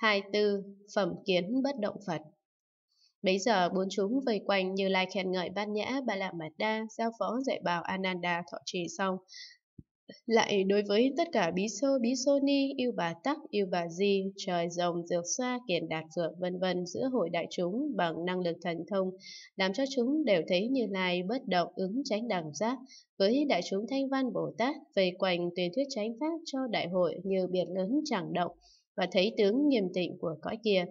24. Phẩm kiến bất động Phật bây giờ bốn chúng vây quanh như lai khen ngợi bát nhã ba la mật đa giao phó dạy bảo ananda thọ trì xong lại đối với tất cả bí sô bí sô ni yêu bà tắc yêu bà di trời rồng dược xoa kiền đạt phượng vân vân giữa hội đại chúng bằng năng lực thần thông làm cho chúng đều thấy như lai bất động ứng tránh đẳng giác với đại chúng thanh văn bồ tát vây quanh tuyên thuyết chánh pháp cho đại hội như biệt lớn chẳng động và thấy tướng nghiêm tịnh của cõi kia.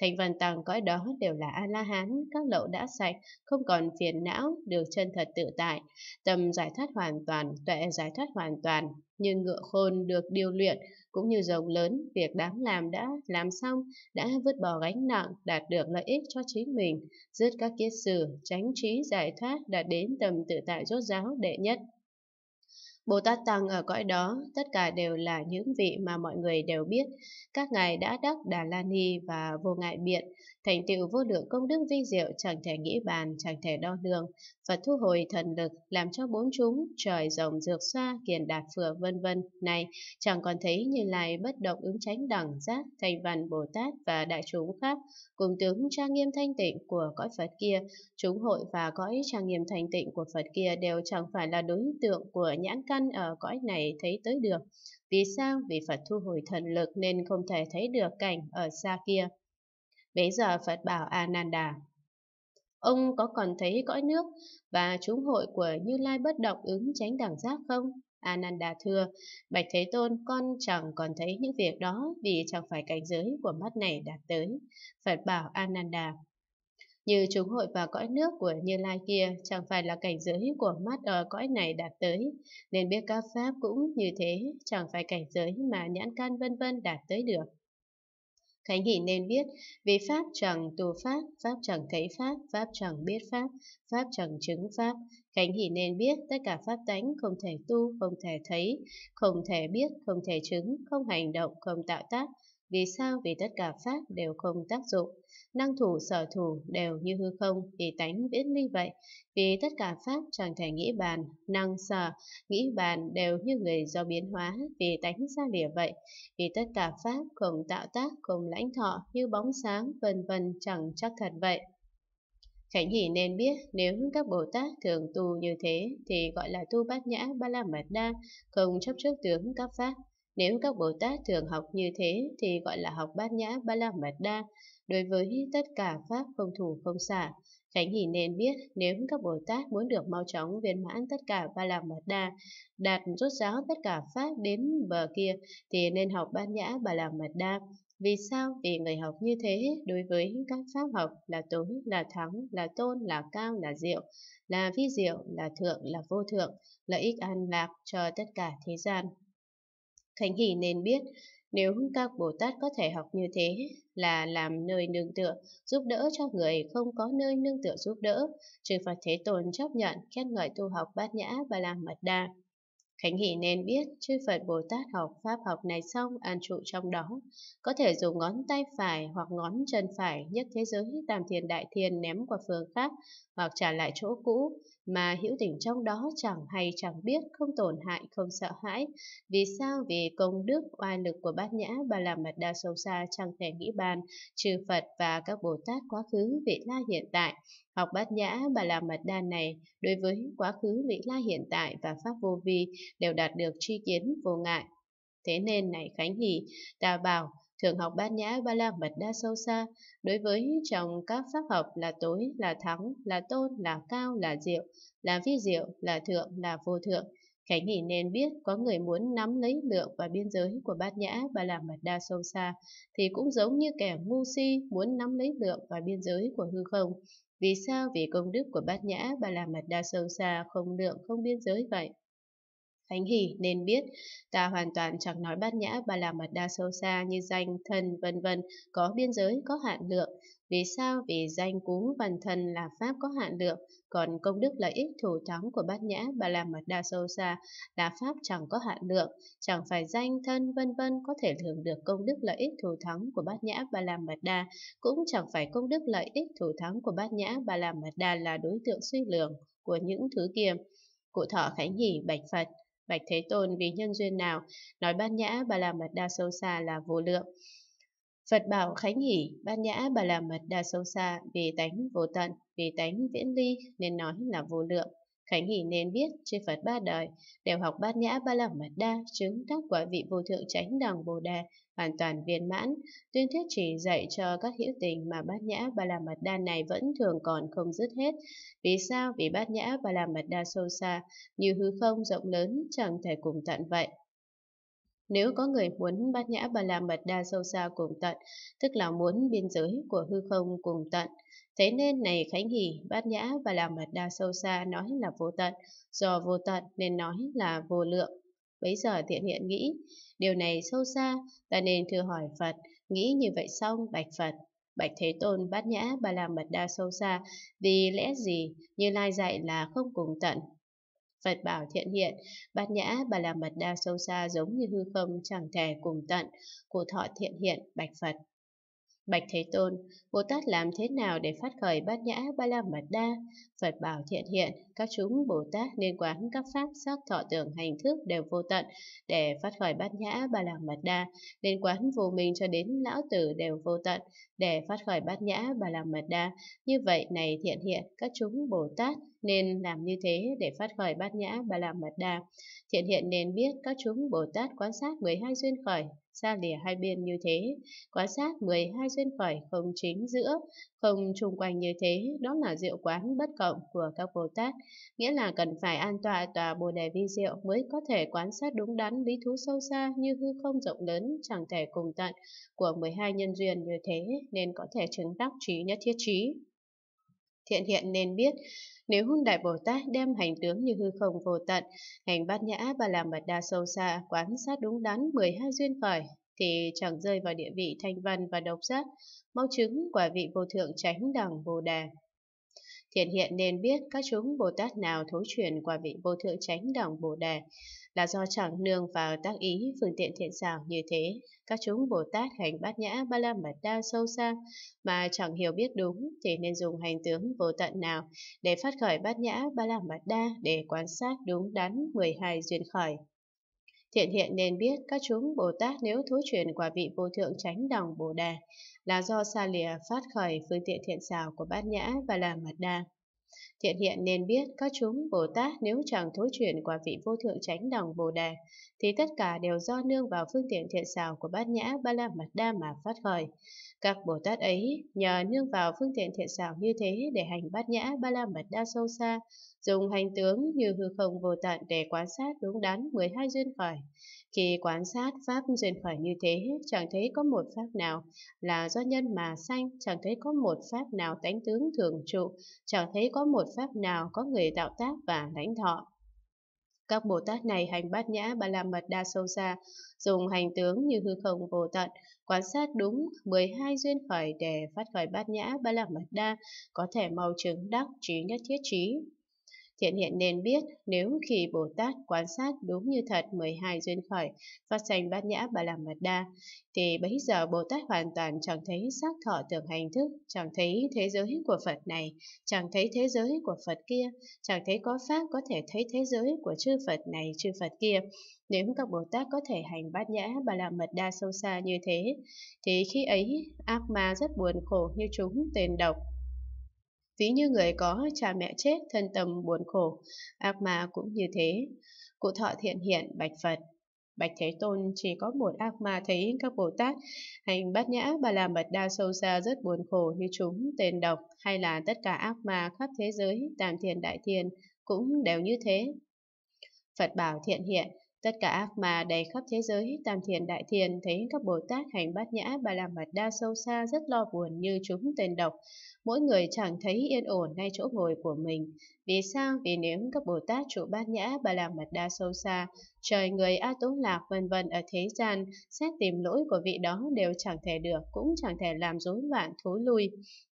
Thành văn tăng cõi đó đều là A-la-hán, các lậu đã sạch, không còn phiền não, được chân thật tự tại. tầm giải thoát hoàn toàn, tuệ giải thoát hoàn toàn, như ngựa khôn được điều luyện, cũng như rồng lớn, việc đáng làm đã làm xong, đã vứt bỏ gánh nặng, đạt được lợi ích cho chính mình, dứt các kiết sử, tránh trí giải thoát, đạt đến tầm tự tại rốt ráo đệ nhất. Bồ Tát Tăng ở cõi đó, tất cả đều là những vị mà mọi người đều biết, các ngài đã đắc Đà La Ni và Vô Ngại Biện, thành tựu vô lượng công đức vi diệu chẳng thể nghĩ bàn, chẳng thể đo lường, Phật thu hồi thần lực, làm cho bốn chúng, trời rồng dược xoa, kiền đạt phừa vân vân, này chẳng còn thấy như lai bất động ứng tránh đẳng giác, thành văn Bồ Tát và đại chúng khác, cùng tướng trang nghiêm thanh tịnh của cõi Phật kia, chúng hội và cõi trang nghiêm thanh tịnh của Phật kia đều chẳng phải là đối tượng của nhãn căn ở cõi này thấy tới được. Vì sao? Vì Phật thu hồi thần lực nên không thể thấy được cảnh ở xa kia. Bấy giờ Phật bảo Ananda, ông có còn thấy cõi nước và chúng hội của Như Lai bất động ứng tránh đẳng giác không? Ananda thưa, Bạch Thế Tôn, con chẳng còn thấy những việc đó vì chẳng phải cảnh giới của mắt này đạt tới. Phật bảo Ananda, như chúng hội và cõi nước của Như Lai kia chẳng phải là cảnh giới của mắt ở cõi này đạt tới, nên biết các pháp cũng như thế, chẳng phải cảnh giới mà nhãn can vân vân đạt tới được. Khánh Nghị nên biết, vì Pháp chẳng tu Pháp, Pháp chẳng thấy Pháp, Pháp chẳng biết Pháp, Pháp chẳng chứng Pháp. Khánh Nghị nên biết tất cả Pháp tánh không thể tu, không thể thấy, không thể biết, không thể chứng, không hành động, không tạo tác, vì sao? Vì tất cả pháp đều không tác dụng, năng thủ sở thủ đều như hư không, vì tánh viễn ly vậy. Vì tất cả pháp chẳng thể nghĩ bàn, năng sở, nghĩ bàn đều như người do biến hóa, vì tánh xa lìa vậy. Vì tất cả pháp không tạo tác, không lãnh thọ, như bóng sáng, vân vân chẳng chắc thật vậy. Khánh Hỷ nên biết nếu các Bồ Tát thường tu như thế thì gọi là tu bát nhã ba la mật đa, không chấp trước tướng các pháp. Nếu các Bồ Tát thường học như thế thì gọi là học bát nhã ba la mật đa đối với tất cả pháp không thủ không xả. Khánh Hỷ nên biết nếu các Bồ Tát muốn được mau chóng viên mãn tất cả ba la mật đa, đạt rốt ráo tất cả pháp đến bờ kia thì nên học bát nhã ba la mật đa. Vì sao? Vì người học như thế đối với các pháp học là tối, là thắng, là tôn, là cao, là diệu, là vi diệu, là thượng, là vô thượng, lợi ích an lạc cho tất cả thế gian. Khánh Hỷ nên biết, nếu các Bồ Tát có thể học như thế là làm nơi nương tựa, giúp đỡ cho người không có nơi nương tựa giúp đỡ, chư Phật Thế Tôn chấp nhận khen ngợi tu học bát nhã và làm mật đa. Khánh Hỷ nên biết chư Phật Bồ Tát học pháp học này xong an trụ trong đó, có thể dùng ngón tay phải hoặc ngón chân phải nhấc thế giới tam thiên đại thiên ném qua phương khác hoặc trả lại chỗ cũ, mà hữu tình trong đó chẳng hay chẳng biết, không tổn hại, không sợ hãi. Vì sao? Vì công đức, oai lực của bát nhã bà làm mật đa sâu xa chẳng thể nghĩ bàn, trừ Phật và các Bồ Tát quá khứ, vị la hiện tại. Học bát nhã bà làm mật đa này, đối với quá khứ, vị la hiện tại và pháp vô vi đều đạt được tri kiến vô ngại. Thế nên này Khánh Hỷ, ta bảo thường học Ban Nhã Ba la mật đa sâu xa, đối với trong các pháp học là tối, là thắng, là tôn, là cao, là diệu, là vi diệu, là thượng, là vô thượng. Khánh nghĩ nên biết có người muốn nắm lấy lượng và biên giới của bát nhã ba la mật đa sâu xa, thì cũng giống như kẻ ngu si muốn nắm lấy lượng và biên giới của hư không. Vì sao vì công đức của bát nhã ba la mật đa sâu xa không lượng không biên giới vậy? Khánh hỉ nên biết, ta hoàn toàn chẳng nói bát nhã ba la mật đa sâu xa như danh, thân, vân vân, có biên giới, có hạn lượng. Vì sao? Vì danh cúng văn thân là pháp có hạn lượng, còn công đức lợi ích thủ thắng của bát nhã ba la mật đa sâu xa là pháp chẳng có hạn lượng, chẳng phải danh, thân, vân vân có thể hưởng được công đức lợi ích thủ thắng của bát nhã ba la mật đa, cũng chẳng phải công đức lợi ích thủ thắng của bát nhã ba la mật đa là đối tượng suy lượng của những thứ kiềm Cụ thọ Khánh Hỷ bạch Phật Bạch Thế Tôn vì nhân duyên nào, nói bát nhã bà la mật đa sâu xa là vô lượng. Phật bảo khánh hỷ, bát nhã bà la mật đa sâu xa vì tánh vô tận, vì tánh viễn ly nên nói là vô lượng. Khánh hỷ nên biết chư Phật ba đời đều học bát nhã ba la mật đa chứng tác quả vị vô thượng chánh đẳng Bồ Đề hoàn toàn viên mãn, tuyên thuyết chỉ dạy cho các hữu tình mà bát nhã ba la mật đa này vẫn thường còn không dứt hết. Vì sao? Vì bát nhã ba la mật đa sâu xa, như hư không rộng lớn chẳng thể cùng tận vậy. Nếu có người muốn bát nhã bà la mật đa sâu xa cùng tận, tức là muốn biên giới của hư không cùng tận. Thế nên này Khánh Hỷ, bát nhã bà la mật đa sâu xa nói là vô tận, do vô tận nên nói là vô lượng. Bấy giờ thiện hiện nghĩ, điều này sâu xa, ta nên thưa hỏi Phật, nghĩ như vậy xong bạch Phật. Bạch Thế Tôn bát nhã bà làm mật đa sâu xa, vì lẽ gì như lai dạy là không cùng tận. Phật bảo thiện hiện, bát nhã bà làm mật đa sâu xa giống như hư không chẳng thể cùng tận, của thọ thiện hiện bạch Phật. Bạch Thế Tôn, Bồ Tát làm thế nào để phát khởi bát nhã ba la mật đa? Phật bảo thiện hiện, các chúng Bồ Tát nên quán các pháp sắc thọ tưởng hành thức đều vô tận để phát khởi bát nhã ba la mật đa, nên quán vô minh cho đến lão tử đều vô tận để phát khởi bát nhã bà la mật đa. Như vậy này thiện hiện các chúng Bồ Tát nên làm như thế để phát khởi bát nhã bà la mật đa. Thiện hiện nên biết các chúng Bồ Tát quan sát 12 duyên khởi, xa lìa hai bên như thế, quan sát 12 duyên khởi không chính giữa, không chung quanh như thế, đó là diệu quán bất cộng của các Bồ Tát, nghĩa là cần phải an tọa tòa Bồ đề vi diệu mới có thể quan sát đúng đắn lý thú sâu xa như hư không rộng lớn chẳng thể cùng tận của 12 nhân duyên như thế nên có thể chứng đắc trí nhất thiết trí. Thiện hiện nên biết, nếu Hưng Đại Bồ Tát đem hành tướng như hư không vô tận, hành bát nhã và làm mật đa sâu xa, quán sát đúng đắn 12 duyên khởi, thì chẳng rơi vào địa vị thanh văn và độc giác, mau chứng quả vị vô thượng tránh đẳng vô Đà. Thiện hiện nên biết các chúng Bồ Tát nào thối chuyển quả vị vô thượng tránh đẳng Bồ Đà, là do chẳng nương vào tác ý phương tiện thiện xảo như thế, các chúng Bồ Tát hành bát nhã ba la mật đa sâu xa mà chẳng hiểu biết đúng thì nên dùng hành tướng vô tận nào để phát khởi bát nhã ba la mật đa để quan sát đúng đắn 12 duyên khởi. Thiện hiện nên biết các chúng Bồ Tát nếu thú chuyển quả vị vô thượng tránh đồng Bồ Đà là do xa lìa phát khởi phương tiện thiện xảo của bát nhã và là mật đa. Thiện hiện nên biết các chúng Bồ Tát nếu chẳng thối chuyển quả vị vô thượng chánh đồng Bồ đề thì tất cả đều do nương vào phương tiện thiện xảo của bát nhã ba la mật đa mà phát khởi. Các Bồ Tát ấy nhờ nương vào phương tiện thiện xảo như thế để hành bát nhã ba la mật đa sâu xa, dùng hành tướng như hư không vô tận để quan sát đúng đắn 12 duyên khởi. Khi quan sát pháp duyên khởi như thế, chẳng thấy có một pháp nào là do nhân mà sanh, chẳng thấy có một pháp nào tánh tướng thường trụ, chẳng thấy có một pháp nào có người tạo tác và lãnh thọ. Các Bồ Tát này hành bát nhã ba la mật đa sâu xa, dùng hành tướng như hư không vô tận, quan sát đúng 12 duyên khởi để phát khởi bát nhã ba la mật đa, có thể mau chứng đắc trí nhất thiết trí, Hiện hiện nên biết nếu khi Bồ Tát quan sát đúng như thật 12 duyên khởi, phát sanh bát nhã bà làm mật đa, thì bấy giờ Bồ Tát hoàn toàn chẳng thấy sắc thọ tưởng hành thức, chẳng thấy thế giới của Phật này, chẳng thấy thế giới của Phật kia, chẳng thấy có pháp có thể thấy thế giới của chư Phật này, chư Phật kia. Nếu các Bồ Tát có thể hành bát nhã bà làm mật đa sâu xa như thế, thì khi ấy ác ma rất buồn khổ như chúng tên độc Ví như người có cha mẹ chết thân tâm buồn khổ, ác ma cũng như thế. Cụ thọ thiện hiện bạch Phật. Bạch Thế Tôn chỉ có một ác ma thấy các Bồ Tát hành bát nhã bà làm mật đa sâu xa rất buồn khổ như chúng tên độc hay là tất cả ác ma khắp thế giới tam thiền đại thiền cũng đều như thế. Phật bảo thiện hiện Tất cả ác mà đầy khắp thế giới tam thiền đại thiền thấy các Bồ Tát hành bát nhã bà la mật đa sâu xa rất lo buồn như chúng tên độc. Mỗi người chẳng thấy yên ổn ngay chỗ ngồi của mình. Vì sao? Vì nếu các Bồ Tát trụ bát nhã bà la mật đa sâu xa, trời người A Tố Lạc vân vân ở thế gian, xét tìm lỗi của vị đó đều chẳng thể được, cũng chẳng thể làm rối loạn thối lui.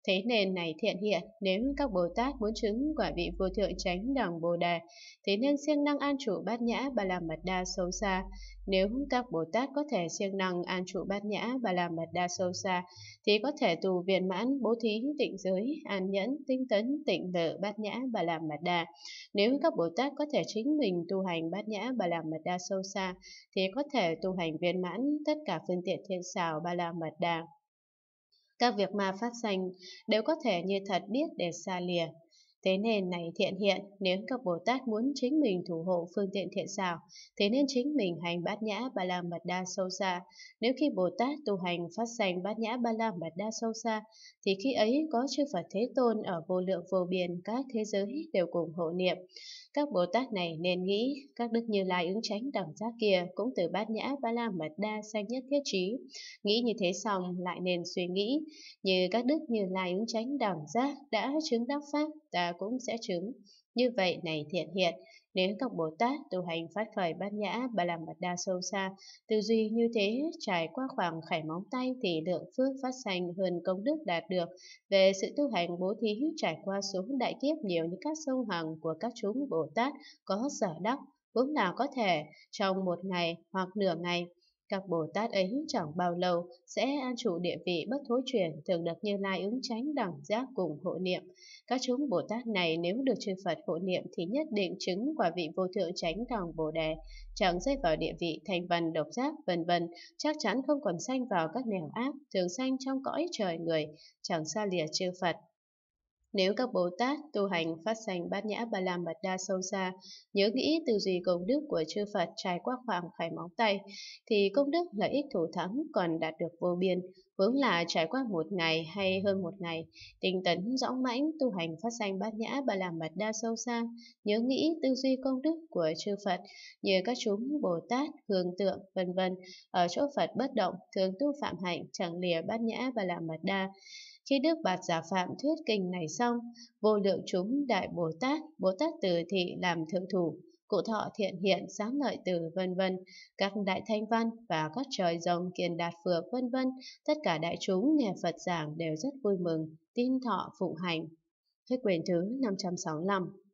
Thế nên này thiện hiện, nếu các Bồ Tát muốn chứng quả vị vô thượng chánh đẳng Bồ Đề, thế nên siêng năng an trụ bát nhã bà làm mật đa sâu xa. Nếu các Bồ Tát có thể siêng năng an trụ bát nhã bà làm mật đa sâu xa, thì có thể tù viện mãn bố thí tịnh giới, an nhẫn, tinh tấn, tịnh lự bát nhã bà làm mật đa. Nếu các Bồ Tát có thể chính mình tu hành bát nhã bà làm mật đa sâu xa, thì có thể tu hành viên mãn tất cả phương tiện thiện xảo bà làm mật đa. Các việc ma phát sanh đều có thể như thật biết để xa lìa. Thế nên này thiện hiện, nếu các Bồ Tát muốn chính mình thủ hộ phương tiện thiện xảo, thế nên chính mình hành bát nhã ba la mật đa sâu xa. Nếu khi Bồ Tát tu hành phát sanh bát nhã ba la mật đa sâu xa, thì khi ấy có chư Phật Thế Tôn ở vô lượng vô biên các thế giới đều cùng hộ niệm. Các Bồ Tát này nên nghĩ, các Đức Như Lai ứng tránh đẳng giác kia cũng từ bát nhã ba la mật đa sanh nhất thiết trí. Nghĩ như thế xong lại nên suy nghĩ, như các Đức Như Lai ứng tránh đẳng giác đã chứng đắc pháp, ta cũng sẽ chứng. Như vậy này thiện hiện, nếu các Bồ Tát tu hành phát khởi bát nhã ba làm mật đa sâu xa, tư duy như thế trải qua khoảng khải móng tay thì lượng phước phát sanh hơn công đức đạt được. Về sự tu hành bố thí trải qua số đại kiếp nhiều như các sông hằng của các chúng Bồ Tát có sở đắc vốn nào có thể trong một ngày hoặc nửa ngày các Bồ Tát ấy chẳng bao lâu sẽ an trụ địa vị bất thối chuyển thường được Như Lai ứng tránh đẳng giác cùng hộ niệm. Các chúng Bồ Tát này nếu được chư Phật hộ niệm thì nhất định chứng quả vị vô thượng tránh đẳng Bồ Đề, chẳng rơi vào địa vị thành văn độc giác vân vân, chắc chắn không còn sanh vào các nẻo ác, thường sanh trong cõi trời người, chẳng xa lìa chư Phật, nếu các Bồ Tát tu hành phát sanh bát nhã ba la mật đa sâu xa, nhớ nghĩ từ gì công đức của chư Phật trải qua khoảng khải móng tay, thì công đức lợi ích thủ thắng còn đạt được vô biên, vốn là trải qua một ngày hay hơn một ngày, tinh tấn dõng mãnh tu hành phát sanh bát nhã bà làm mật đa sâu xa, nhớ nghĩ tư duy công đức của chư Phật như các chúng Bồ Tát, Hương Tượng, vân vân ở chỗ Phật bất động thường tu phạm hạnh chẳng lìa bát nhã bà làm mật đa. Khi Đức Bạt Giả Phạm thuyết kinh này xong, vô lượng chúng Đại Bồ Tát, Bồ Tát Từ Thị làm thượng thủ, cụ thọ thiện hiện sáng lợi từ vân vân các đại thanh văn và các trời rồng kiền đạt phược vân vân tất cả đại chúng nghe phật giảng đều rất vui mừng tin thọ phụng hành hết quyển thứ 565